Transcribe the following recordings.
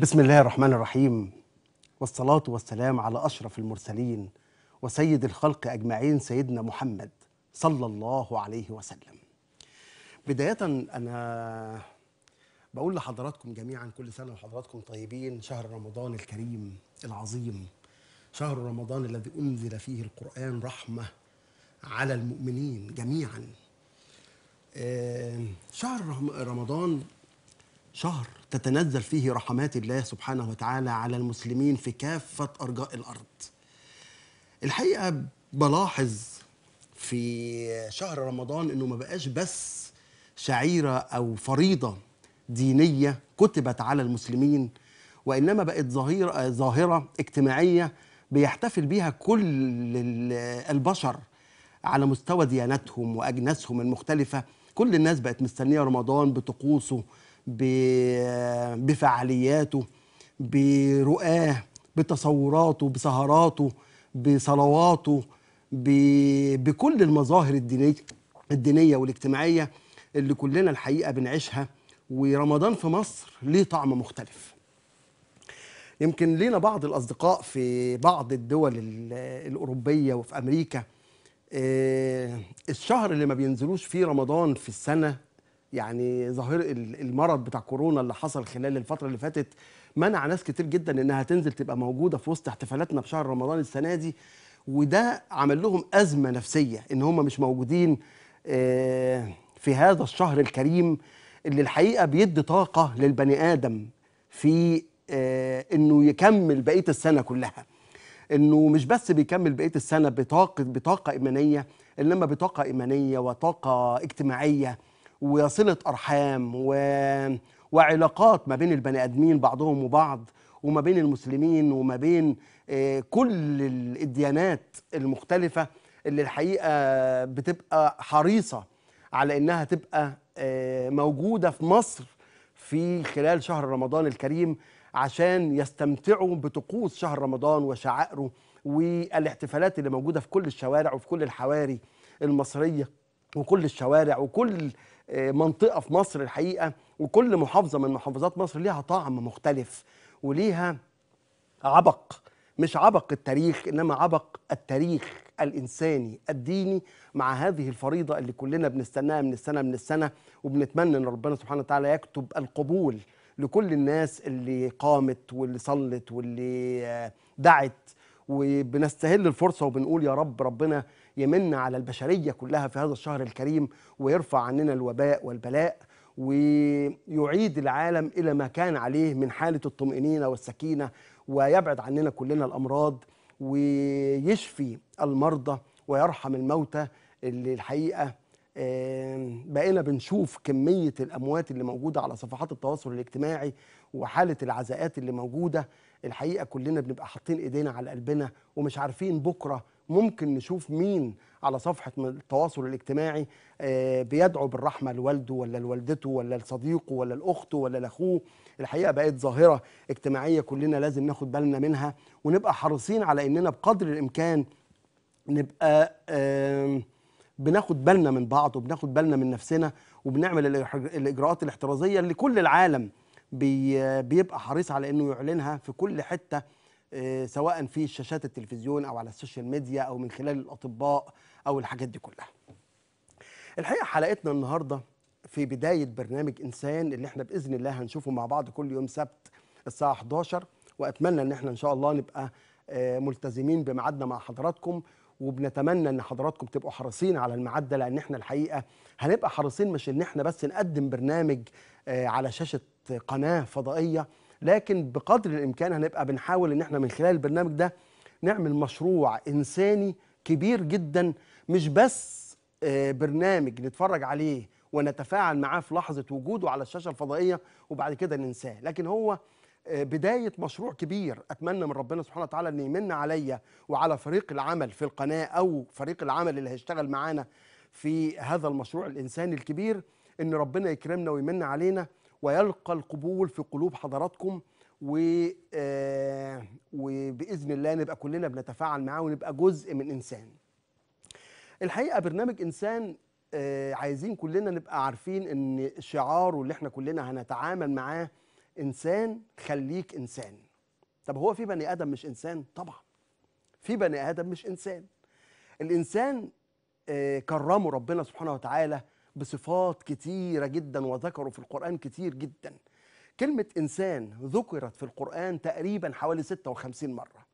بسم الله الرحمن الرحيم والصلاة والسلام على أشرف المرسلين وسيد الخلق أجمعين سيدنا محمد صلى الله عليه وسلم بداية أنا بقول لحضراتكم جميعا كل سنة وحضراتكم طيبين شهر رمضان الكريم العظيم شهر رمضان الذي أنزل فيه القرآن رحمة على المؤمنين جميعا آه، شهر رمضان شهر تتنزل فيه رحمات الله سبحانه وتعالى على المسلمين في كافة أرجاء الأرض الحقيقة بلاحظ في شهر رمضان أنه ما بقاش بس شعيرة أو فريضة دينية كتبت على المسلمين وإنما بقت ظاهرة, ظاهرة اجتماعية بيحتفل بها كل البشر على مستوى دياناتهم وأجناسهم المختلفة كل الناس بقت مستنية رمضان بطقوسه بفعالياته برؤاه بتصوراته بسهراته بصلواته بكل المظاهر الدينية الدينية والاجتماعية اللي كلنا الحقيقة بنعيشها ورمضان في مصر ليه طعم مختلف يمكن لينا بعض الأصدقاء في بعض الدول الأوروبية وفي أمريكا آه، الشهر اللي ما بينزلوش فيه رمضان في السنة يعني ظاهر المرض بتاع كورونا اللي حصل خلال الفترة اللي فاتت منع ناس كتير جدا انها تنزل تبقى موجودة في وسط احتفالاتنا في شهر رمضان السنة دي وده عمل لهم أزمة نفسية ان هم مش موجودين آه، في هذا الشهر الكريم اللي الحقيقة بيدي طاقة للبني آدم في آه، انه يكمل بقية السنة كلها انه مش بس بيكمل بقيه السنه بطاقه بطاقه ايمانيه انما بطاقه ايمانيه وطاقه اجتماعيه وصله ارحام و... وعلاقات ما بين البني ادمين بعضهم وبعض وما بين المسلمين وما بين آه، كل الديانات المختلفه اللي الحقيقه بتبقى حريصه على انها تبقى آه، موجوده في مصر في خلال شهر رمضان الكريم عشان يستمتعوا بطقوس شهر رمضان وشعائره والاحتفالات اللي موجوده في كل الشوارع وفي كل الحواري المصريه وكل الشوارع وكل آه، منطقة في مصر الحقيقة وكل محافظة من محافظات مصر ليها طعم مختلف وليها عبق مش عبق التاريخ إنما عبق التاريخ الإنساني الديني مع هذه الفريضة اللي كلنا بنستناها من السنة من السنة وبنتمنى إن ربنا سبحانه وتعالى يكتب القبول لكل الناس اللي قامت واللي صلت واللي آه، دعت وبنستهل الفرصة وبنقول يا رب ربنا يمن على البشرية كلها في هذا الشهر الكريم ويرفع عننا الوباء والبلاء ويعيد العالم إلى ما كان عليه من حالة الطمئنينة والسكينة ويبعد عننا كلنا الأمراض ويشفي المرضى ويرحم الموتى اللي الحقيقة بقينا بنشوف كمية الأموات اللي موجودة على صفحات التواصل الاجتماعي وحالة العزاءات اللي موجودة الحقيقة كلنا بنبقى حاطين إيدينا على قلبنا ومش عارفين بكرة ممكن نشوف مين على صفحة التواصل الاجتماعي آه، بيدعو بالرحمة لوالده ولا لوالدته ولا لصديقه ولا لأخته ولا لأخوه الحقيقة بقت ظاهرة اجتماعية كلنا لازم ناخد بالنا منها ونبقى حريصين على إننا بقدر الإمكان نبقى بناخد بالنا من بعض وبناخد بالنا من نفسنا وبنعمل الإجراءات الاحترازية اللي كل العالم بيبقى حريص على إنه يعلنها في كل حتة آه، سواء في شاشات التلفزيون او على السوشيال ميديا او من خلال الاطباء او الحاجات دي كلها الحقيقه حلقتنا النهارده في بدايه برنامج انسان اللي احنا باذن الله هنشوفه مع بعض كل يوم سبت الساعه 11 واتمنى ان احنا ان شاء الله نبقى آه، ملتزمين بميعادنا مع حضراتكم وبنتمنى ان حضراتكم تبقوا حريصين على الميعاد لان احنا الحقيقه هنبقى حريصين مش ان احنا بس نقدم برنامج آه، على شاشه قناه فضائيه لكن بقدر الامكان هنبقى بنحاول ان احنا من خلال البرنامج ده نعمل مشروع انساني كبير جدا مش بس آه، برنامج نتفرج عليه ونتفاعل معاه في لحظه وجوده على الشاشه الفضائيه وبعد كده ننساه لكن هو آه، بداية مشروع كبير أتمنى من ربنا سبحانه وتعالى أن يمن عليا وعلى فريق العمل في القناة أو فريق العمل اللي هيشتغل معانا في هذا المشروع الإنساني الكبير أن ربنا يكرمنا ويمن علينا ويلقى القبول في قلوب حضراتكم و آه، وباذن الله نبقى كلنا بنتفاعل معاه ونبقى جزء من انسان. الحقيقه برنامج انسان آه، عايزين كلنا نبقى عارفين ان شعاره اللي احنا كلنا هنتعامل معاه انسان خليك انسان. طب هو في بني ادم مش انسان؟ طبعا. في بني ادم مش انسان. الانسان آه، كرمه ربنا سبحانه وتعالى بصفات كتيرة جدا وذكروا في القرآن كتير جدا كلمة إنسان ذكرت في القرآن تقريبا حوالي 56 مرة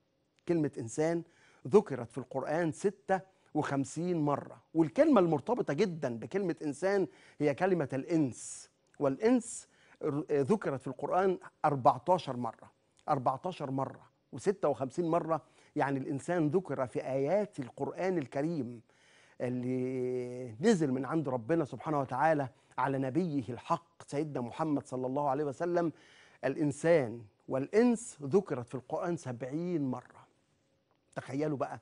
كلمة إنسان ذكرت في القرآن 56 مرة والكلمة المرتبطة جدا بكلمة إنسان هي كلمة الإنس والإنس ذكرت في القرآن 14 مرة 14 مرة و56 مرة يعني الإنسان ذكر في آيات القرآن الكريم اللي نزل من عند ربنا سبحانه وتعالى على نبيه الحق سيدنا محمد صلى الله عليه وسلم الإنسان والإنس ذكرت في القرآن سبعين مرة تخيلوا بقى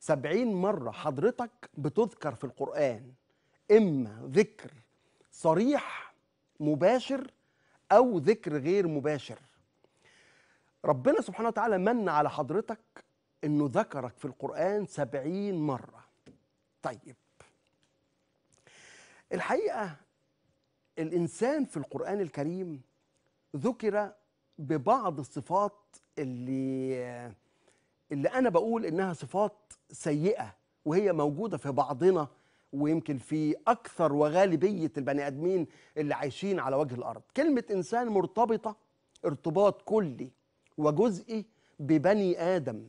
سبعين مرة حضرتك بتذكر في القرآن إما ذكر صريح مباشر أو ذكر غير مباشر ربنا سبحانه وتعالى من على حضرتك أنه ذكرك في القرآن سبعين مرة طيب الحقيقة الإنسان في القرآن الكريم ذكر ببعض الصفات اللي اللي أنا بقول إنها صفات سيئة وهي موجودة في بعضنا ويمكن في أكثر وغالبية البني آدمين اللي عايشين على وجه الأرض كلمة إنسان مرتبطة ارتباط كلي وجزئي ببني آدم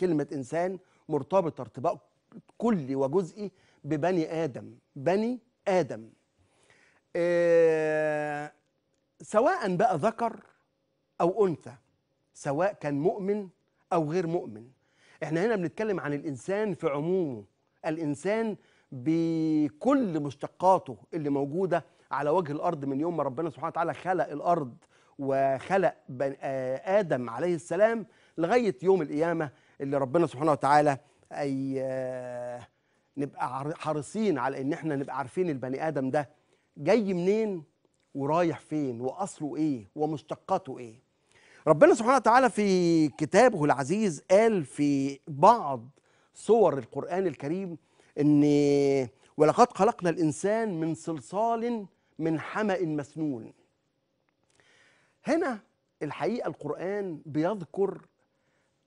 كلمة إنسان مرتبطة ارتباط كلي وجزئي ببني ادم بني ادم آه، سواء بقى ذكر او انثى سواء كان مؤمن او غير مؤمن احنا هنا بنتكلم عن الانسان في عمومه الانسان بكل مشتقاته اللي موجوده على وجه الارض من يوم ما ربنا سبحانه وتعالى خلق الارض وخلق ادم عليه السلام لغايه يوم القيامه اللي ربنا سبحانه وتعالى اي آه، نبقى حريصين على ان احنا نبقى عارفين البني ادم ده جاي منين ورايح فين واصله ايه ومشتقاته ايه ربنا سبحانه وتعالى في كتابه العزيز قال في بعض صور القران الكريم ان ولقد خلقنا الانسان من صلصال من حما مسنون هنا الحقيقه القران بيذكر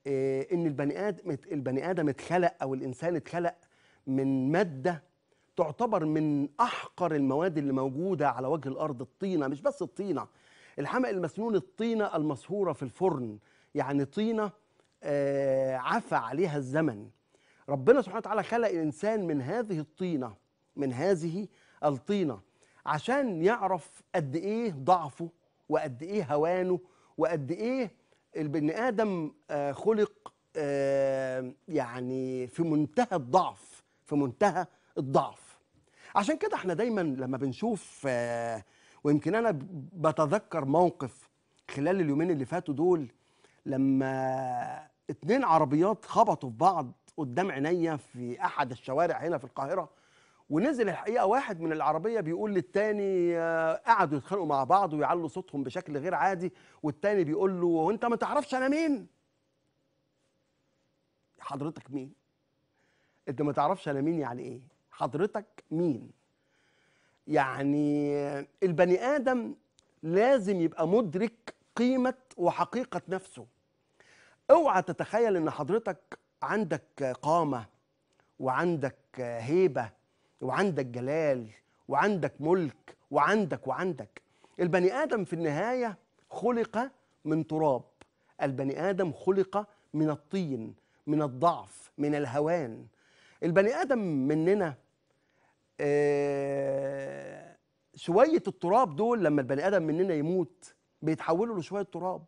آه، ان البني ادم البني ادم اتخلق او الانسان اتخلق من ماده تعتبر من احقر المواد اللي موجوده على وجه الارض الطينه مش بس الطينه الحمأ المسنون الطينه المصهوره في الفرن يعني طينه آه، عفى عليها الزمن ربنا سبحانه وتعالى خلق الانسان من هذه الطينه من هذه الطينه عشان يعرف قد ايه ضعفه وقد ايه هوانه وقد ايه البني ادم آه، خلق آه، يعني في منتهى الضعف في منتهى الضعف عشان كده احنا دايما لما بنشوف آه، ويمكن انا بتذكر موقف خلال اليومين اللي فاتوا دول لما اتنين عربيات خبطوا في بعض قدام عينيا في احد الشوارع هنا في القاهره ونزل الحقيقه واحد من العربيه بيقول للتاني آه، قعدوا يتخانقوا مع بعض ويعلوا صوتهم بشكل غير عادي والتاني بيقول له انت ما تعرفش انا مين حضرتك مين انت ما تعرفش انا مين يعني ايه حضرتك مين يعني آه، البني ادم لازم يبقى مدرك قيمه وحقيقه نفسه اوعى تتخيل ان حضرتك عندك قامه وعندك هيبه وعندك جلال وعندك ملك وعندك وعندك البني آدم في النهاية خلق من تراب البني آدم خلق من الطين من الضعف من الهوان البني آدم مننا آه شوية التراب دول لما البني آدم مننا يموت بيتحولوا لشوية تراب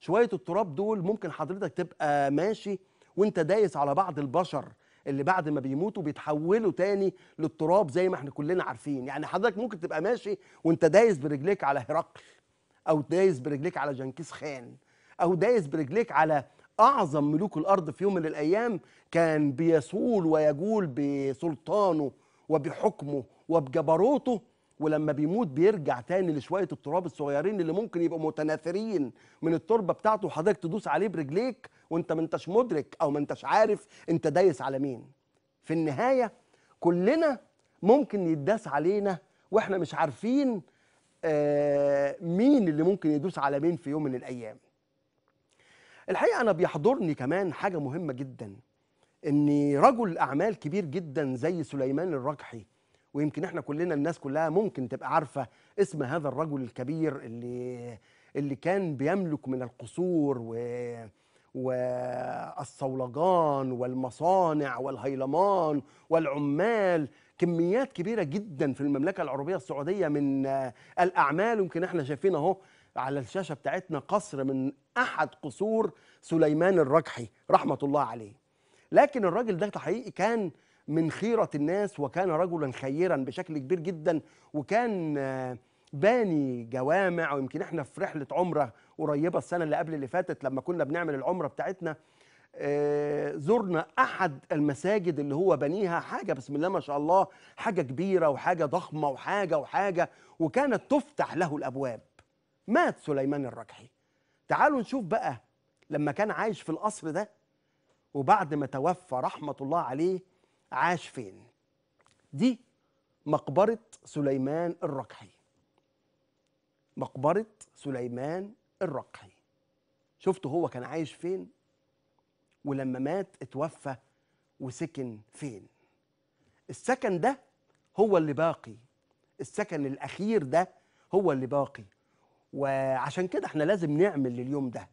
شوية التراب دول ممكن حضرتك تبقى ماشي وانت دايس على بعض البشر اللي بعد ما بيموتوا بيتحولوا تاني للتراب زي ما احنا كلنا عارفين يعني حضرتك ممكن تبقى ماشي وانت دايس برجليك على هرقل او دايس برجليك على جنكيز خان او دايس برجليك على اعظم ملوك الارض في يوم من الايام كان بيسول ويجول بسلطانه وبحكمه وبجبروته ولما بيموت بيرجع تاني لشويه التراب الصغيرين اللي ممكن يبقوا متناثرين من التربه بتاعته وحضرتك تدوس عليه برجليك وانت ما انتش مدرك او ما انتش عارف انت دايس على مين في النهايه كلنا ممكن يداس علينا واحنا مش عارفين آه مين اللي ممكن يدوس على مين في يوم من الايام الحقيقه انا بيحضرني كمان حاجه مهمه جدا ان رجل اعمال كبير جدا زي سليمان الرجحي ويمكن احنا كلنا الناس كلها ممكن تبقى عارفه اسم هذا الرجل الكبير اللي اللي كان بيملك من القصور و والصولجان والمصانع والهيلمان والعمال كميات كبيرة جدا في المملكة العربية السعودية من الأعمال يمكن احنا شايفين اهو على الشاشة بتاعتنا قصر من أحد قصور سليمان الرجحي رحمة الله عليه لكن الراجل ده حقيقي كان من خيرة الناس وكان رجلا خيرا بشكل كبير جدا وكان آه، باني جوامع ويمكن احنا في رحلة عمرة قريبة السنة اللي قبل اللي فاتت لما كنا بنعمل العمرة بتاعتنا آه، زرنا احد المساجد اللي هو بنيها حاجه بسم الله ما شاء الله حاجه كبيره وحاجه ضخمه وحاجه وحاجه وكانت تفتح له الابواب مات سليمان الرجحي تعالوا نشوف بقى لما كان عايش في القصر ده وبعد ما توفى رحمه الله عليه عاش فين دي مقبرة سليمان الرقحي مقبرة سليمان الرقحي شفتوا هو كان عايش فين ولما مات اتوفى وسكن فين السكن ده هو اللي باقي السكن الأخير ده هو اللي باقي وعشان كده احنا لازم نعمل لليوم ده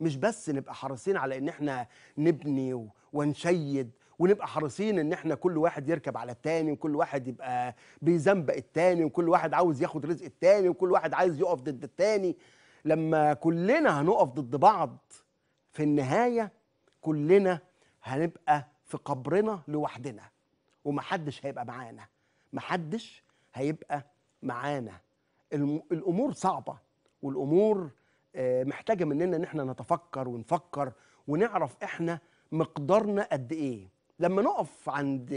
مش بس نبقى حريصين على ان احنا نبني ونشيد ونبقى حريصين ان احنا كل واحد يركب على التاني وكل واحد يبقى بيزنبق التاني وكل واحد عاوز ياخد رزق التاني وكل واحد عايز يقف ضد التاني لما كلنا هنقف ضد بعض في النهايه كلنا هنبقى في قبرنا لوحدنا ومحدش هيبقى معانا محدش هيبقى معانا الامور صعبه والامور آه، محتاجه مننا ان احنا نتفكر ونفكر ونعرف احنا مقدارنا قد ايه لما نقف عند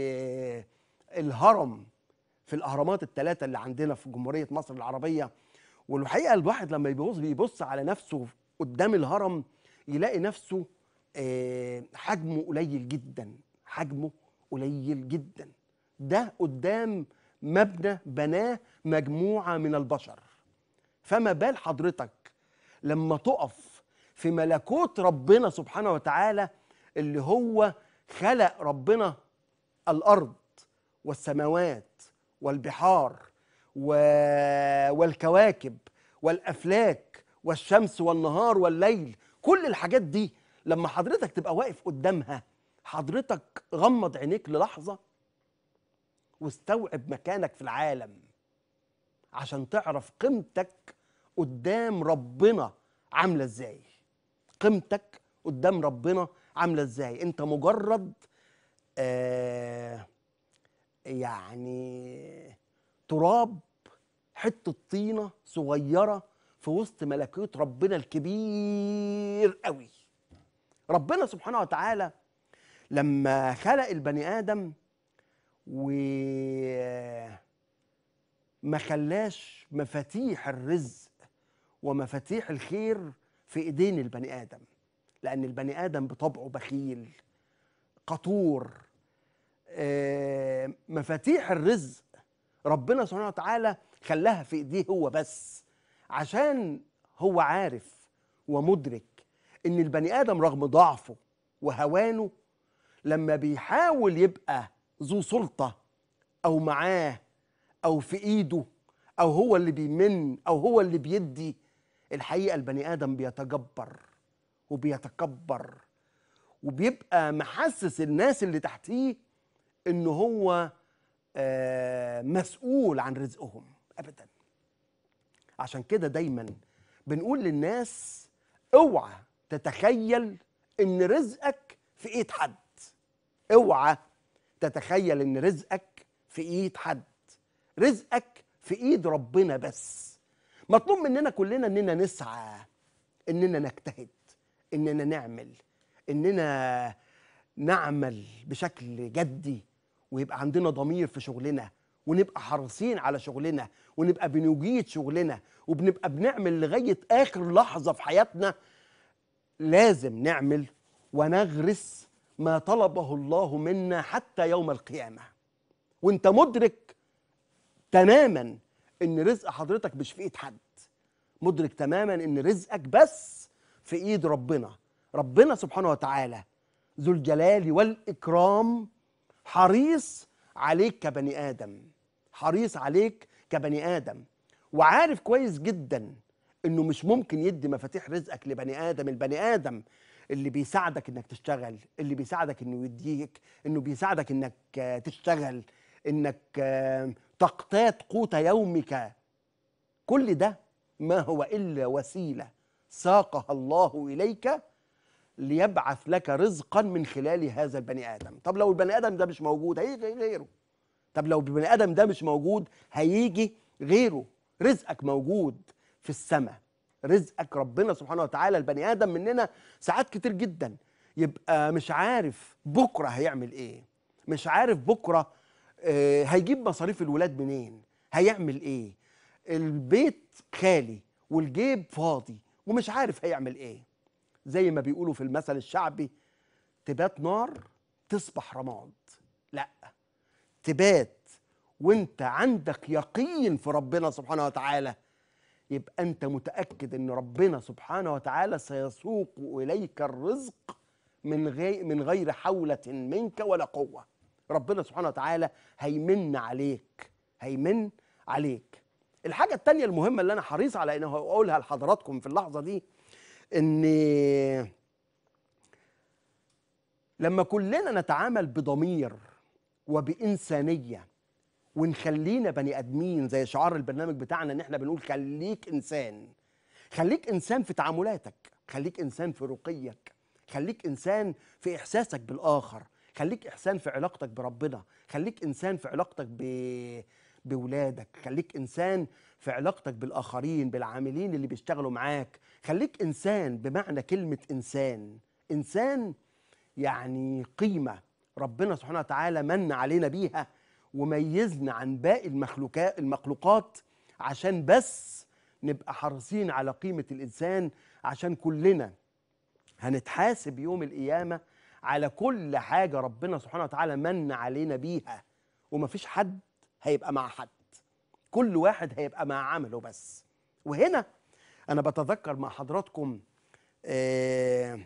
الهرم في الاهرامات الثلاثه اللي عندنا في جمهوريه مصر العربيه والحقيقه الواحد لما بيبص بيبص على نفسه قدام الهرم يلاقي نفسه آه، حجمه قليل جدا حجمه قليل جدا ده قدام مبنى بناه مجموعه من البشر فما بال حضرتك لما تقف في ملكوت ربنا سبحانه وتعالى اللي هو خلق ربنا الارض والسماوات والبحار و... والكواكب والافلاك والشمس والنهار والليل كل الحاجات دي لما حضرتك تبقى واقف قدامها حضرتك غمض عينيك للحظه واستوعب مكانك في العالم عشان تعرف قيمتك قدام ربنا عامله ازاي قيمتك قدام ربنا عامله ازاي انت مجرد آه، يعني تراب حته طينه صغيره في وسط ملكوت ربنا الكبير قوي ربنا سبحانه وتعالى لما خلق البني ادم وما آه، خلاش مفاتيح الرزق ومفاتيح الخير في ايدين البني ادم لأن البني آدم بطبعه بخيل قطور آه، مفاتيح الرزق ربنا سبحانه وتعالى خلاها في ايديه هو بس عشان هو عارف ومدرك ان البني ادم رغم ضعفه وهوانه لما بيحاول يبقى ذو سلطه او معاه او في ايده او هو اللي بيمن او هو اللي بيدي الحقيقه البني ادم بيتجبر وبيتكبر وبيبقى محسس الناس اللي تحتيه ان هو آه، مسؤول عن رزقهم ابدا عشان كده دايما بنقول للناس اوعى تتخيل ان رزقك في ايد حد اوعى تتخيل ان رزقك في ايد حد رزقك في ايد ربنا بس مطلوب مننا كلنا اننا نسعى اننا نجتهد اننا نعمل اننا نعمل بشكل جدي ويبقى عندنا ضمير في شغلنا ونبقى حريصين على شغلنا ونبقى بنجيد شغلنا وبنبقى بنعمل لغايه اخر لحظه في حياتنا لازم نعمل ونغرس ما طلبه الله منا حتى يوم القيامه وانت مدرك تماما ان رزق حضرتك مش في ايد حد مدرك تماما ان رزقك بس في ايد ربنا ربنا سبحانه وتعالى ذو الجلال والاكرام حريص عليك كبني ادم حريص عليك كبني ادم وعارف كويس جدا انه مش ممكن يدي مفاتيح رزقك لبني ادم البني ادم اللي بيساعدك انك تشتغل اللي بيساعدك انه يديك انه بيساعدك انك آه، تشتغل انك آه، تقتات قوت يومك كل ده ما هو الا وسيله ساقها الله إليك ليبعث لك رزقا من خلال هذا البني آدم طب لو البني آدم ده مش موجود هيجي غيره طب لو البني آدم ده مش موجود هيجي غيره رزقك موجود في السماء رزقك ربنا سبحانه وتعالى البني آدم مننا ساعات كتير جدا يبقى مش عارف بكرة هيعمل إيه مش عارف بكرة آه، هيجيب مصاريف الولاد منين هيعمل إيه البيت خالي والجيب فاضي ومش عارف هيعمل ايه زي ما بيقولوا في المثل الشعبي تبات نار تصبح رماد لا تبات وانت عندك يقين في ربنا سبحانه وتعالى يبقى انت متاكد ان ربنا سبحانه وتعالى سيسوق اليك الرزق من غير من غير حوله منك ولا قوه ربنا سبحانه وتعالى هيمن عليك هيمن عليك الحاجه الثانيه المهمه اللي انا حريص على ان اقولها لحضراتكم في اللحظه دي ان لما كلنا نتعامل بضمير وبانسانيه ونخلينا بني ادمين زي شعار البرنامج بتاعنا ان احنا بنقول خليك انسان خليك انسان في تعاملاتك خليك انسان في رقيك خليك انسان في احساسك بالاخر خليك انسان في علاقتك بربنا خليك انسان في علاقتك ب بولادك خليك انسان في علاقتك بالاخرين بالعاملين اللي بيشتغلوا معاك خليك انسان بمعنى كلمه انسان انسان يعني قيمه ربنا سبحانه وتعالى من علينا بيها وميزنا عن باقي المخلوقات المخلوقات عشان بس نبقى حريصين على قيمه الانسان عشان كلنا هنتحاسب يوم القيامه على كل حاجه ربنا سبحانه وتعالى من علينا بيها ومفيش حد هيبقى مع حد كل واحد هيبقى مع عمله بس وهنا انا بتذكر مع حضراتكم آه،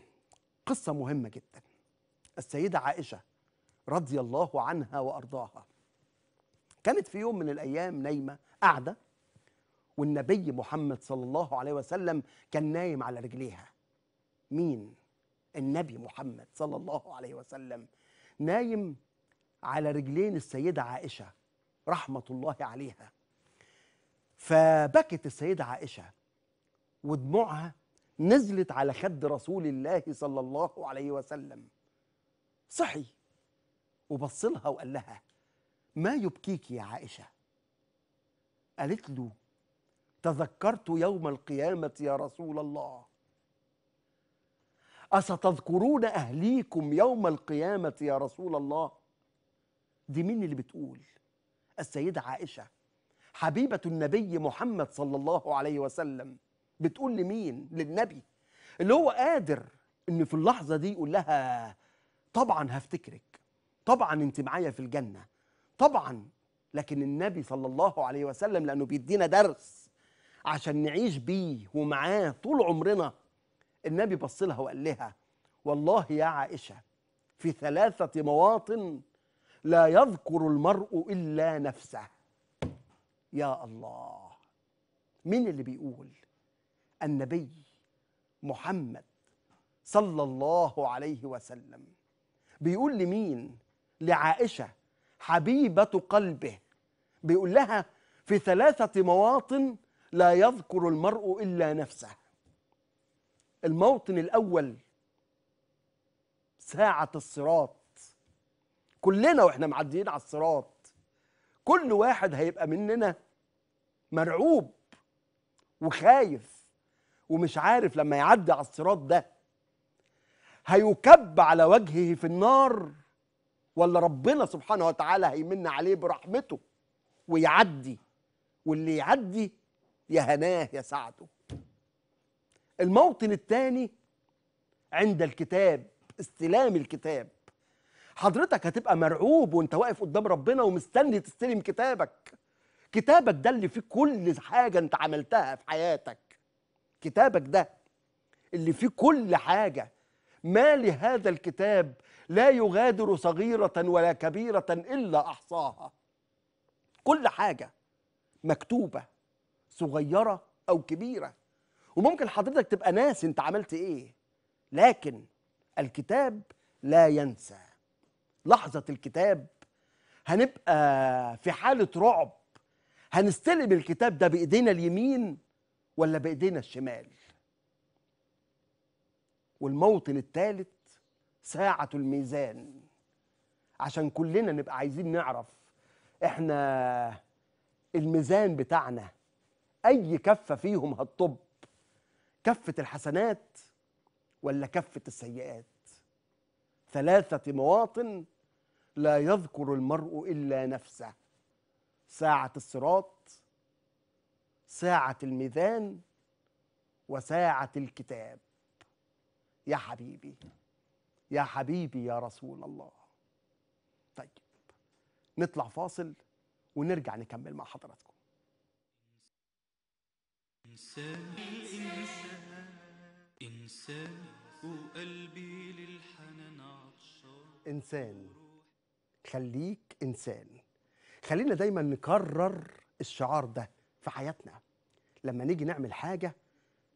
قصه مهمه جدا السيده عائشه رضي الله عنها وارضاها كانت في يوم من الايام نايمه قاعده والنبي محمد صلى الله عليه وسلم كان نايم على رجليها مين النبي محمد صلى الله عليه وسلم نايم على رجلين السيده عائشه رحمة الله عليها فبكت السيدة عائشة ودموعها نزلت على خد رسول الله صلى الله عليه وسلم صحي وبص لها وقال لها ما يبكيك يا عائشة قالت له تذكرت يوم القيامة يا رسول الله أستذكرون أهليكم يوم القيامة يا رسول الله دي مين اللي بتقول السيدة عائشة حبيبة النبي محمد صلى الله عليه وسلم بتقول لمين؟ للنبي اللي هو قادر إن في اللحظة دي يقول لها طبعا هفتكرك طبعا أنت معايا في الجنة طبعا لكن النبي صلى الله عليه وسلم لأنه بيدينا درس عشان نعيش بيه ومعاه طول عمرنا النبي بص لها وقال لها والله يا عائشة في ثلاثة مواطن لا يذكر المرء إلا نفسه يا الله مين اللي بيقول النبي محمد صلى الله عليه وسلم بيقول لمين لعائشة حبيبة قلبه بيقول لها في ثلاثة مواطن لا يذكر المرء إلا نفسه الموطن الأول ساعة الصراط كلنا واحنا معديين على الصراط كل واحد هيبقى مننا مرعوب وخايف ومش عارف لما يعدي على الصراط ده هيكب على وجهه في النار ولا ربنا سبحانه وتعالى هيمن عليه برحمته ويعدي واللي يعدي يا هناه يا سعده الموطن الثاني عند الكتاب استلام الكتاب حضرتك هتبقى مرعوب وانت واقف قدام ربنا ومستني تستلم كتابك كتابك ده اللي فيه كل حاجة انت عملتها في حياتك كتابك ده اللي فيه كل حاجة ما لهذا الكتاب لا يغادر صغيرة ولا كبيرة إلا أحصاها كل حاجة مكتوبة صغيرة أو كبيرة وممكن حضرتك تبقى ناسي أنت عملت إيه لكن الكتاب لا ينسى لحظة الكتاب هنبقى في حالة رعب هنستلم الكتاب ده بإيدينا اليمين ولا بإيدينا الشمال والموطن الثالث ساعة الميزان عشان كلنا نبقى عايزين نعرف احنا الميزان بتاعنا أي كفة فيهم هتطب كفة الحسنات ولا كفة السيئات ثلاثة مواطن لا يذكر المرء إلا نفسه ساعة الصراط ساعة الميزان وساعة الكتاب يا حبيبي يا حبيبي يا رسول الله طيب نطلع فاصل ونرجع نكمل مع حضراتكم إنسان إنسان إنسان وقلبي للحنان عطشان إنسان خليك انسان خلينا دايما نكرر الشعار ده في حياتنا لما نيجي نعمل حاجه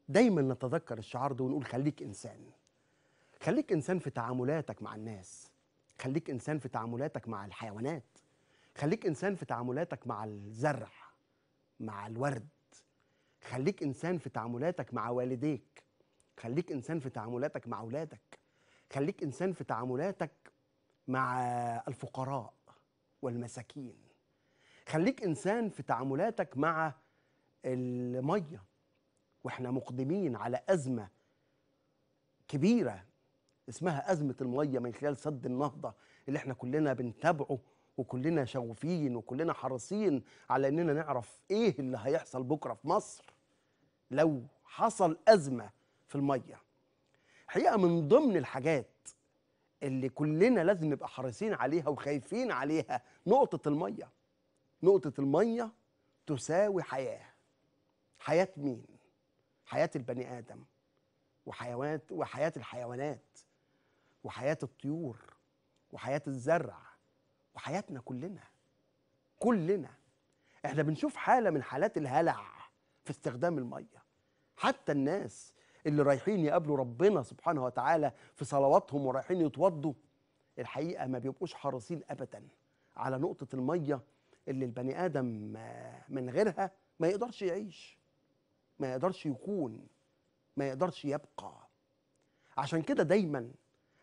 دايما نتذكر الشعار ده ونقول خليك انسان خليك انسان في تعاملاتك مع الناس خليك انسان في تعاملاتك مع الحيوانات خليك انسان في تعاملاتك مع الزرع مع الورد خليك انسان في تعاملاتك مع والديك خليك انسان في تعاملاتك مع اولادك خليك انسان في تعاملاتك مع الفقراء والمساكين خليك انسان في تعاملاتك مع الميه واحنا مقدمين على ازمه كبيره اسمها ازمه الميه من خلال سد النهضه اللي احنا كلنا بنتابعه وكلنا شغوفين وكلنا حريصين على اننا نعرف ايه اللي هيحصل بكره في مصر لو حصل ازمه في الميه حقيقه من ضمن الحاجات اللي كلنا لازم نبقى حريصين عليها وخايفين عليها نقطة المية نقطة المية تساوي حياة حياة مين؟ حياة البني آدم وحيوانات وحياة الحيوانات وحياة الطيور وحياة الزرع وحياتنا كلنا كلنا احنا بنشوف حالة من حالات الهلع في استخدام المية حتى الناس اللي رايحين يقابلوا ربنا سبحانه وتعالى في صلواتهم ورايحين يتوضوا الحقيقه ما بيبقوش حريصين ابدا على نقطه الميه اللي البني ادم من غيرها ما يقدرش يعيش ما يقدرش يكون ما يقدرش يبقى عشان كده دايما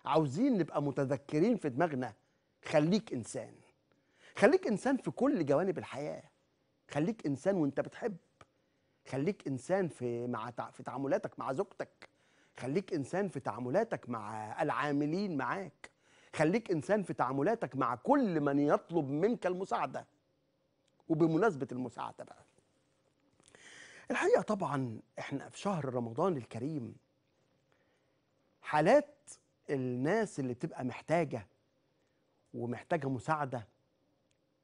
عاوزين نبقى متذكرين في دماغنا خليك انسان خليك انسان في كل جوانب الحياه خليك انسان وانت بتحب خليك انسان في مع في تعاملاتك مع زوجتك خليك انسان في تعاملاتك مع العاملين معاك خليك انسان في تعاملاتك مع كل من يطلب منك المساعده وبمناسبه المساعده بقى الحقيقه طبعا احنا في شهر رمضان الكريم حالات الناس اللي بتبقى محتاجه ومحتاجه مساعده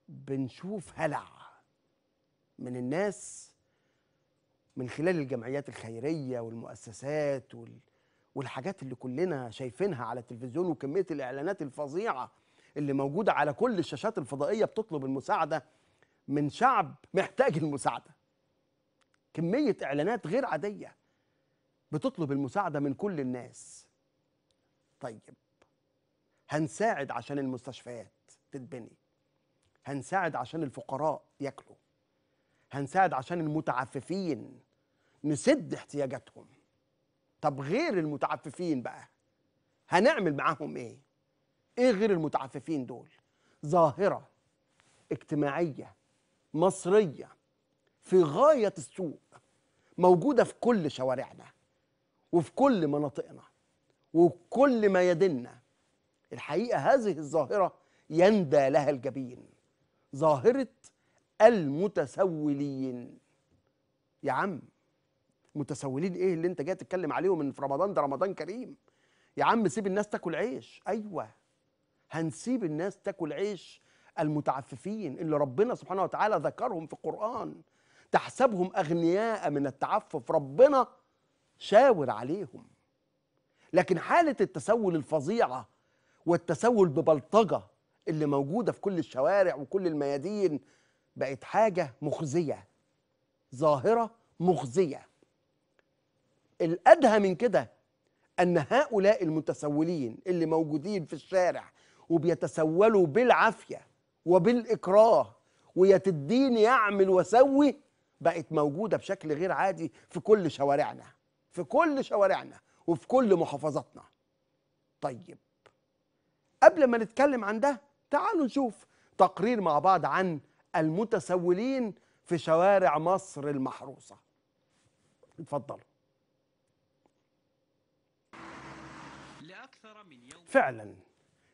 بنشوف هلع من الناس من خلال الجمعيات الخيرية والمؤسسات وال... والحاجات اللي كلنا شايفينها على التلفزيون وكمية الإعلانات الفظيعة اللي موجودة على كل الشاشات الفضائية بتطلب المساعدة من شعب محتاج المساعدة كمية إعلانات غير عادية بتطلب المساعدة من كل الناس طيب هنساعد عشان المستشفيات تتبني هنساعد عشان الفقراء ياكلوا هنساعد عشان المتعففين نسد احتياجاتهم طب غير المتعففين بقى هنعمل معاهم ايه ايه غير المتعففين دول ظاهره اجتماعيه مصريه في غايه السوء موجوده في كل شوارعنا وفي كل مناطقنا وكل ما يدنا الحقيقه هذه الظاهره يندى لها الجبين ظاهره المتسولين يا عم متسولين ايه اللي انت جاي تتكلم عليهم ان في رمضان ده رمضان كريم يا عم سيب الناس تاكل عيش ايوه هنسيب الناس تاكل عيش المتعففين اللي ربنا سبحانه وتعالى ذكرهم في القرآن تحسبهم أغنياء من التعفف ربنا شاور عليهم لكن حالة التسول الفظيعة والتسول ببلطجة اللي موجودة في كل الشوارع وكل الميادين بقت حاجة مخزية ظاهرة مخزية الأدهى من كده أن هؤلاء المتسولين اللي موجودين في الشارع وبيتسولوا بالعافية وبالإكراه ويا الدين يعمل وسوي بقت موجودة بشكل غير عادي في كل شوارعنا في كل شوارعنا وفي كل محافظاتنا طيب قبل ما نتكلم عن ده تعالوا نشوف تقرير مع بعض عن المتسولين في شوارع مصر المحروسة اتفضلوا فعلا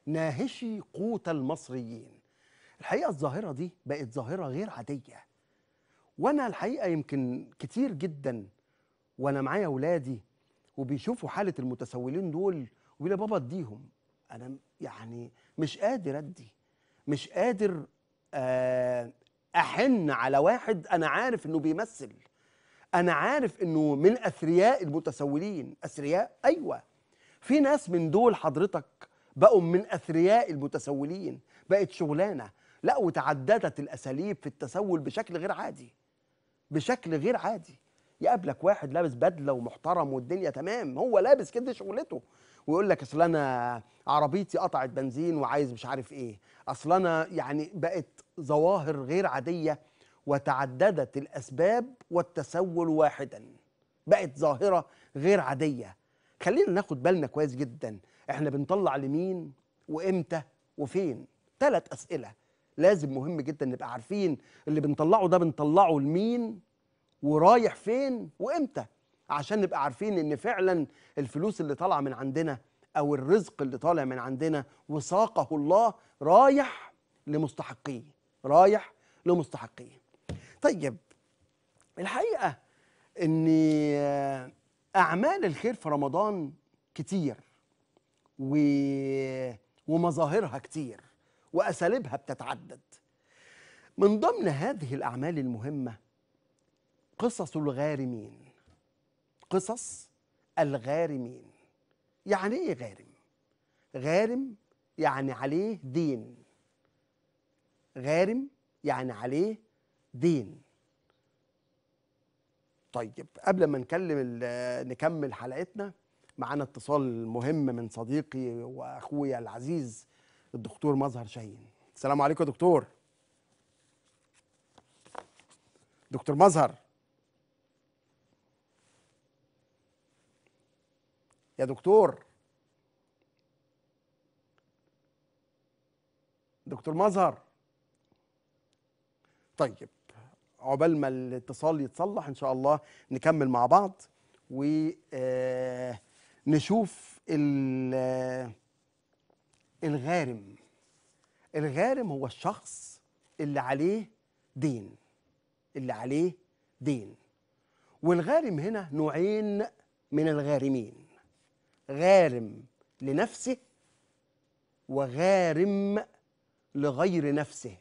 ناهشي قوت المصريين الحقيقة الظاهرة دي بقت ظاهرة غير عادية وأنا الحقيقة يمكن كتير جدا وأنا معايا ولادي وبيشوفوا حالة المتسولين دول وبيقول بابا اديهم أنا يعني مش قادر أدي مش قادر آه، احن على واحد انا عارف انه بيمثل انا عارف انه من اثرياء المتسولين اثرياء ايوه في ناس من دول حضرتك بقوا من اثرياء المتسولين بقت شغلانه لا وتعددت الاساليب في التسول بشكل غير عادي بشكل غير عادي يقابلك واحد لابس بدله ومحترم والدنيا تمام هو لابس كده شغلته ويقول لك اصل انا عربيتي قطعت بنزين وعايز مش عارف ايه اصل انا يعني بقت ظواهر غير عادية وتعددت الأسباب والتسول واحدا بقت ظاهرة غير عادية خلينا ناخد بالنا كويس جدا احنا بنطلع لمين وامتى وفين ثلاث أسئلة لازم مهم جدا نبقى عارفين اللي بنطلعه ده بنطلعه لمين ورايح فين وامتى عشان نبقى عارفين ان فعلا الفلوس اللي طالعه من عندنا او الرزق اللي طالع من عندنا وساقه الله رايح لمستحقيه رايح لمستحقيه طيب الحقيقه ان آه، اعمال الخير في رمضان كتير و... ومظاهرها كتير واساليبها بتتعدد من ضمن هذه الاعمال المهمه قصص الغارمين قصص الغارمين يعني ايه غارم غارم يعني عليه دين غارم يعني عليه دين طيب قبل ما نكلم نكمل حلقتنا معانا اتصال مهم من صديقي واخويا العزيز الدكتور مظهر شاهين السلام عليكم يا دكتور دكتور مظهر يا دكتور دكتور مظهر طيب عقبال ما الاتصال يتصلح ان شاء الله نكمل مع بعض ونشوف آه، آه، الغارم الغارم هو الشخص اللي عليه دين اللي عليه دين والغارم هنا نوعين من الغارمين غارم لنفسه وغارم لغير نفسه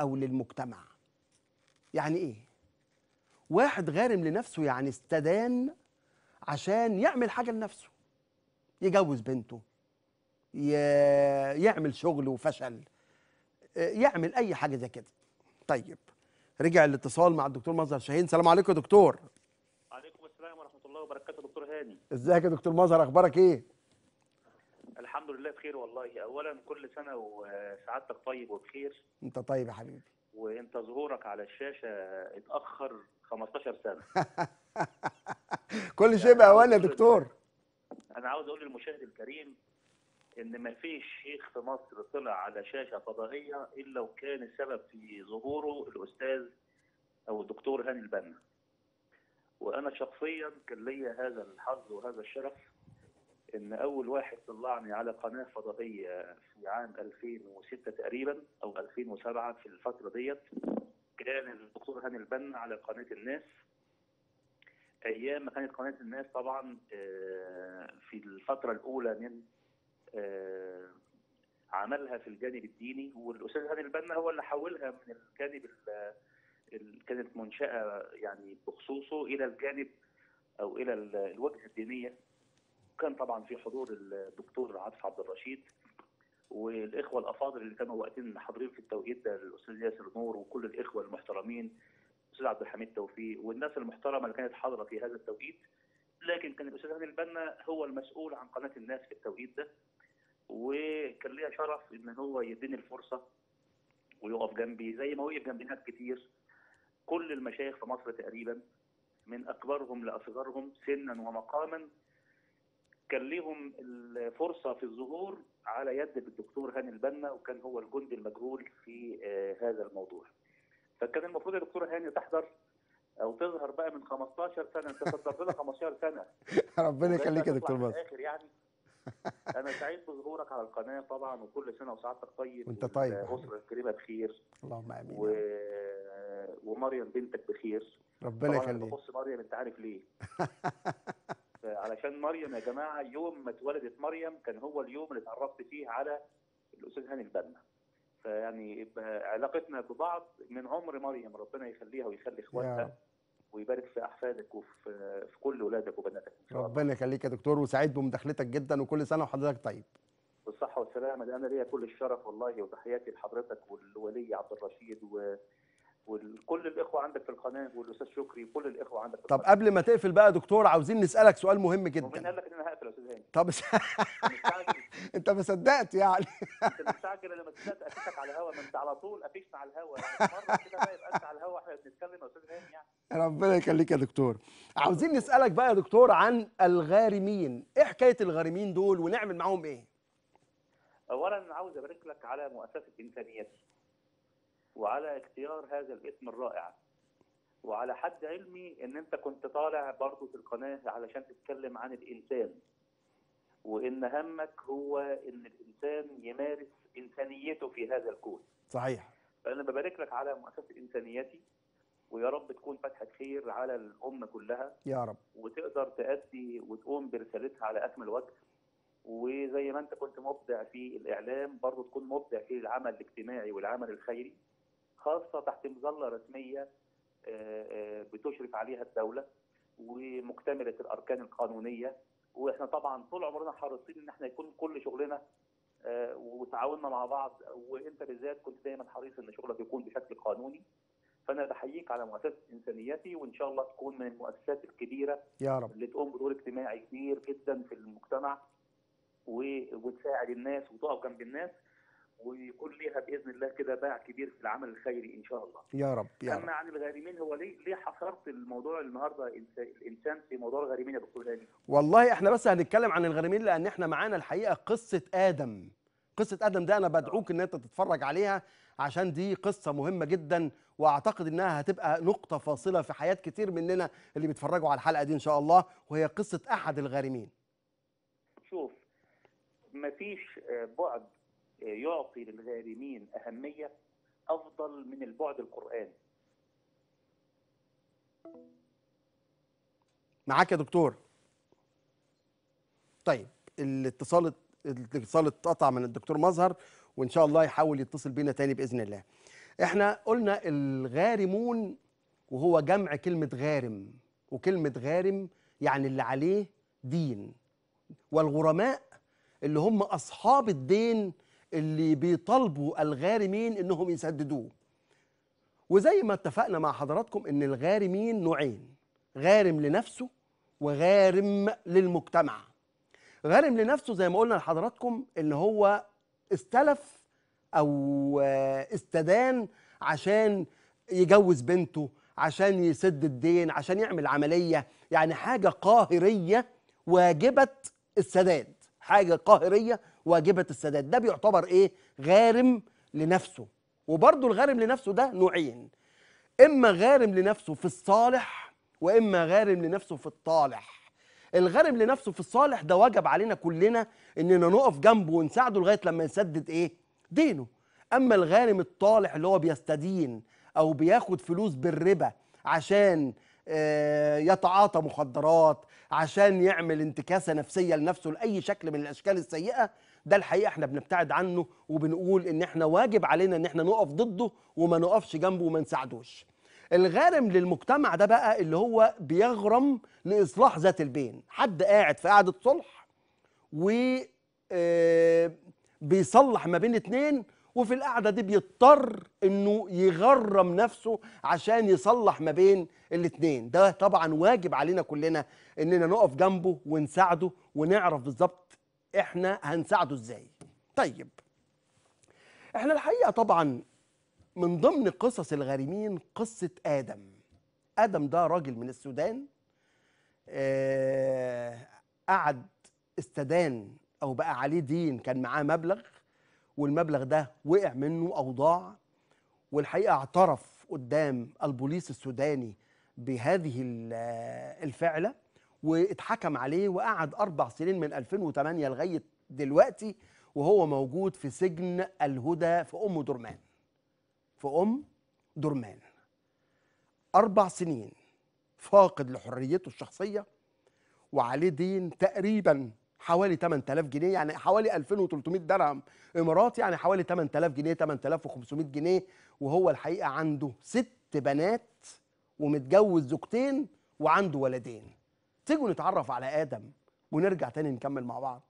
او للمجتمع يعني ايه واحد غارم لنفسه يعني استدان عشان يعمل حاجه لنفسه يجوز بنته يعمل شغل وفشل آه، يعمل اي حاجه زي كده طيب رجع الاتصال مع الدكتور مظهر شاهين السلام عليكم يا دكتور وعليكم السلام ورحمه الله وبركاته دكتور هاني ازيك يا دكتور مظهر اخبارك ايه الحمد لله بخير والله اولا كل سنه وسعادتك طيب وبخير انت طيب يا حبيبي وانت ظهورك على الشاشه اتاخر 15 سنه كل شيء يعني بقى ولا يا دكتور انا عاوز اقول للمشاهد الكريم ان ما فيش شيخ في مصر طلع على شاشه فضائيه الا وكان السبب في ظهوره الاستاذ او الدكتور هاني البنا وانا شخصيا كان ليا هذا الحظ وهذا الشرف ان اول واحد طلعني على قناه فضائيه في عام 2006 تقريبا او 2007 في الفتره ديت كان الدكتور هاني البنا على قناه الناس ايام ما كانت قناه الناس طبعا آه، في الفتره الاولى من آه، عملها في الجانب الديني والاستاذ هاني البنا هو اللي حولها من الجانب اللي كانت منشاه يعني بخصوصه الى الجانب او الى الوجهه الدينيه كان طبعا في حضور الدكتور عاطف عبد الرشيد والاخوه الافاضل اللي كانوا وقتين حاضرين في التوقيت ده الاستاذ ياسر نور وكل الاخوه المحترمين الاستاذ عبد الحميد توفيق والناس المحترمه اللي كانت حاضره في هذا التوقيت لكن كان الاستاذ هاني البنا هو المسؤول عن قناه الناس في التوقيت ده وكان ليا شرف ان هو يديني الفرصه ويقف جنبي زي ما وقف جنبي ناس كتير كل المشايخ في مصر تقريبا من اكبرهم لاصغرهم سنا ومقاما كان ليهم الفرصه في الظهور على يد الدكتور هاني البنا وكان هو الجندي المجهول في آه، هذا الموضوع. فكان المفروض يا دكتور هاني تحضر او تظهر بقى من 15 سنه انت قدرت لها 15 سنه ربنا يخليك يا دكتور مصر آخر يعني انا سعيد بظهورك على القناه طبعا وكل سنه وسعادتك طيب وانت طيب الاسره الكريمه بخير اللهم امين و... ومريم بنتك بخير ربنا يخليك بص مريم انت عارف ليه مريم يا جماعه يوم ما اتولدت مريم كان هو اليوم اللي اتعرفت فيه على الاستاذ هاني البنا فيعني علاقتنا ببعض من عمر مريم ربنا يخليها ويخلي اخواتها ويبارك في احفادك وفي في كل ولادك وبناتك ان شاء الله ربنا يخليك يا دكتور وسعيد بمداخلتك جدا وكل سنه وحضرتك طيب بالصحه والسلامه انا ليا كل الشرف والله وتحياتي لحضرتك والولي عبد الرشيد و وكل الاخوه عندك في القناه والاستاذ شكري وكل الاخوه عندك في القناة. طب قبل ما تقفل بقى يا دكتور عاوزين نسالك سؤال مهم جدا مين قال لك ان انا هقفل يا استاذ هاني طب انت ما صدقت يعني انت مستعجل انا ما صدقت على الهوا ما انت على طول قفشنا على الهوا يعني مره كده بقى يبقى انت على الهوا واحنا بنتكلم يا استاذ هاني يعني ربنا يخليك يا دكتور عاوزين نسالك بقى يا دكتور عن الغارمين ايه حكايه الغارمين دول ونعمل معاهم ايه اولا عاوز ابارك لك على مؤسسه انسانيات وعلى اختيار هذا الاسم الرائع وعلى حد علمي ان انت كنت طالع برضه في القناه علشان تتكلم عن الانسان وان همك هو ان الانسان يمارس انسانيته في هذا الكون صحيح فانا ببارك لك على مؤسسه انسانيتي ويا رب تكون فتحه خير على الامه كلها يا رب وتقدر تأدي وتقوم برسالتها على اكمل وجه وزي ما انت كنت مبدع في الاعلام برضه تكون مبدع في العمل الاجتماعي والعمل الخيري خاصه تحت مظله رسميه آه، آه، بتشرف عليها الدوله ومكتمله الاركان القانونيه واحنا طبعا طول عمرنا حريصين ان احنا يكون كل شغلنا آه، وتعاوننا مع بعض وانت بالذات كنت دايما حريص ان شغلك يكون بشكل قانوني فانا بحييك على مؤسسه انسانيتي وان شاء الله تكون من المؤسسات الكبيره يا رب اللي تقوم بدور اجتماعي كبير جدا في المجتمع وتساعد الناس وتقف جنب الناس ويكون ليها باذن الله كده باع كبير في العمل الخيري ان شاء الله. يا رب يا اما رب. عن الغارمين هو ليه ليه حصرت الموضوع النهارده الانسان في موضوع الغارمين يا دكتور هاني؟ والله احنا بس هنتكلم عن الغارمين لان احنا معانا الحقيقه قصه ادم. قصه ادم ده انا بدعوك ان انت تتفرج عليها عشان دي قصه مهمه جدا واعتقد انها هتبقى نقطه فاصله في حياه كتير مننا اللي بيتفرجوا على الحلقه دي ان شاء الله وهي قصه احد الغارمين. شوف مفيش آه، بعد يعطي للغارمين أهمية أفضل من البعد القرآني معاك يا دكتور طيب الاتصال الاتصال اتقطع من الدكتور مظهر وان شاء الله يحاول يتصل بينا تاني باذن الله احنا قلنا الغارمون وهو جمع كلمه غارم وكلمه غارم يعني اللي عليه دين والغرماء اللي هم اصحاب الدين اللي بيطالبوا الغارمين انهم يسددوه وزي ما اتفقنا مع حضراتكم ان الغارمين نوعين غارم لنفسه وغارم للمجتمع غارم لنفسه زي ما قلنا لحضراتكم ان هو استلف او استدان عشان يجوز بنته عشان يسد الدين عشان يعمل عملية يعني حاجة قاهرية واجبة السداد حاجة قاهرية واجبه السداد ده بيعتبر ايه غارم لنفسه وبرضه الغارم لنفسه ده نوعين اما غارم لنفسه في الصالح واما غارم لنفسه في الطالح الغارم لنفسه في الصالح ده واجب علينا كلنا اننا نقف جنبه ونساعده لغايه لما يسدد ايه دينه اما الغارم الطالح اللي هو بيستدين او بياخد فلوس بالربا عشان آه، يتعاطى مخدرات عشان يعمل انتكاسه نفسيه لنفسه لاي شكل من الاشكال السيئه ده الحقيقه احنا بنبتعد عنه وبنقول ان احنا واجب علينا ان احنا نقف ضده وما نقفش جنبه وما نساعدوش الغارم للمجتمع ده بقى اللي هو بيغرم لاصلاح ذات البين حد قاعد في قعده صلح و آه، بيصلح ما بين اتنين وفي القعده دي بيضطر انه يغرم نفسه عشان يصلح ما بين الاتنين ده طبعا واجب علينا كلنا اننا نقف جنبه ونساعده ونعرف بالظبط احنا هنساعده ازاي طيب احنا الحقيقه طبعا من ضمن قصص الغارمين قصه ادم ادم ده راجل من السودان آه قعد استدان او بقى عليه دين كان معاه مبلغ والمبلغ ده وقع منه او ضاع والحقيقه اعترف قدام البوليس السوداني بهذه آه، الفعله واتحكم عليه وقعد أربع سنين من 2008 لغاية دلوقتي وهو موجود في سجن الهدى في أم درمان في أم درمان أربع سنين فاقد لحريته الشخصية وعليه دين تقريبا حوالي 8000 جنيه يعني حوالي 2300 درهم اماراتي يعني حوالي 8000 جنيه 8500 جنيه وهو الحقيقه عنده ست بنات ومتجوز زوجتين وعنده ولدين تيجوا نتعرف على ادم ونرجع تاني نكمل مع بعض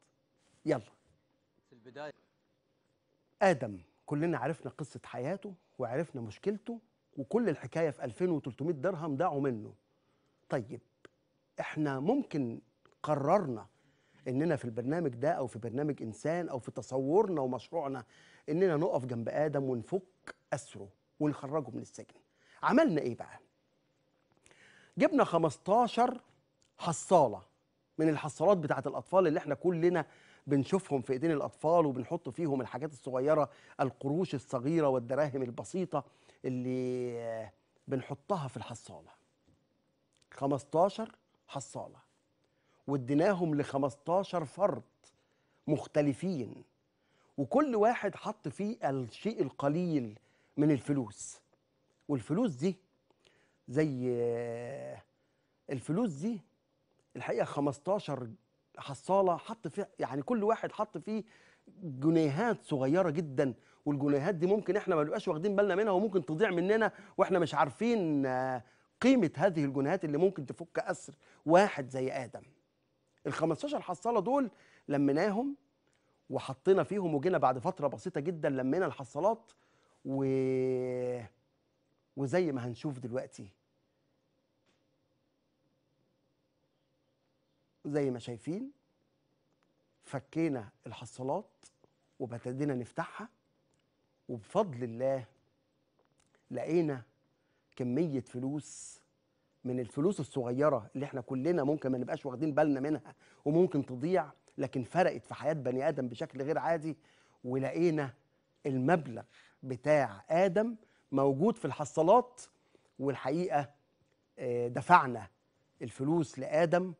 يلا في البدايه ادم كلنا عرفنا قصه حياته وعرفنا مشكلته وكل الحكايه في 2300 درهم ضاعوا منه طيب احنا ممكن قررنا اننا في البرنامج ده او في برنامج انسان او في تصورنا ومشروعنا اننا نقف جنب ادم ونفك اسره ونخرجه من السجن عملنا ايه بقى جبنا 15 حصاله من الحصالات بتاعه الاطفال اللي احنا كلنا بنشوفهم في ايدين الاطفال وبنحط فيهم الحاجات الصغيره القروش الصغيره والدراهم البسيطه اللي بنحطها في الحصاله 15 حصاله واديناهم ل 15 فرد مختلفين وكل واحد حط فيه الشيء القليل من الفلوس والفلوس دي زي الفلوس دي الحقيقه 15 حصاله حط فيها يعني كل واحد حط فيه جنيهات صغيره جدا والجنيهات دي ممكن احنا ما نبقاش واخدين بالنا منها وممكن تضيع مننا واحنا مش عارفين آه، قيمه هذه الجنيهات اللي ممكن تفك اسر واحد زي ادم ال 15 حصاله دول لميناهم وحطينا فيهم وجينا بعد فتره بسيطه جدا لمينا الحصالات و وزي ما هنشوف دلوقتي زي ما شايفين فكينا الحصالات وبتدينا نفتحها وبفضل الله لقينا كمية فلوس من الفلوس الصغيرة اللي احنا كلنا ممكن ما نبقاش واخدين بالنا منها وممكن تضيع لكن فرقت في حياة بني آدم بشكل غير عادي ولقينا المبلغ بتاع آدم موجود في الحصالات والحقيقة آه، دفعنا الفلوس لآدم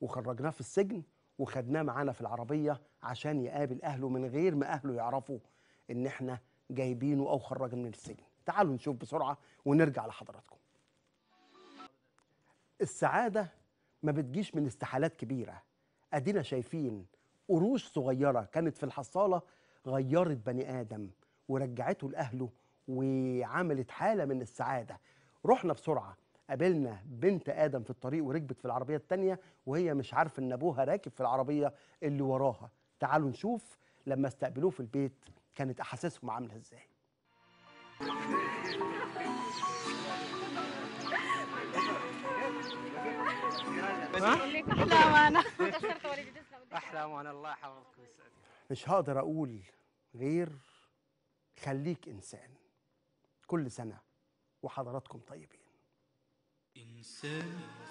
وخرجناه في السجن وخدناه معانا في العربيه عشان يقابل اهله من غير ما اهله يعرفوا ان احنا جايبينه او خرجنا من السجن تعالوا نشوف بسرعه ونرجع لحضراتكم السعاده ما بتجيش من استحالات كبيره ادينا شايفين قروش صغيره كانت في الحصاله غيرت بني ادم ورجعته لاهله وعملت حاله من السعاده رحنا بسرعه قابلنا بنت ادم في الطريق وركبت في العربيه الثانيه وهي مش عارفه ان ابوها راكب في العربيه اللي وراها تعالوا نشوف لما استقبلوه في البيت كانت احاسيسهم عامله ازاي احلام وانا الله يحفظكم مش هقدر اقول غير خليك انسان كل سنه وحضراتكم طيبين إنسان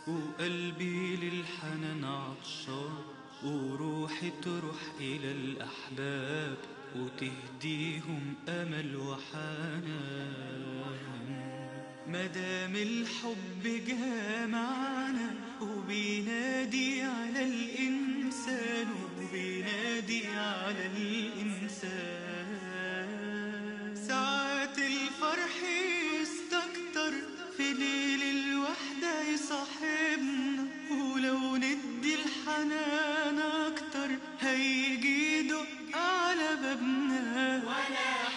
وقلبي للحنان عطشان وروحي تروح إلى الأحباب وتهديهم أمل وحنان مدام الحب جامعنا وبينادي على الإنسان وبينادي على الإنسان ساعات الفرح يستكتر في ليل صاحبنا ولو ندي الحنان اكتر هيجي يدق على بابنا ولا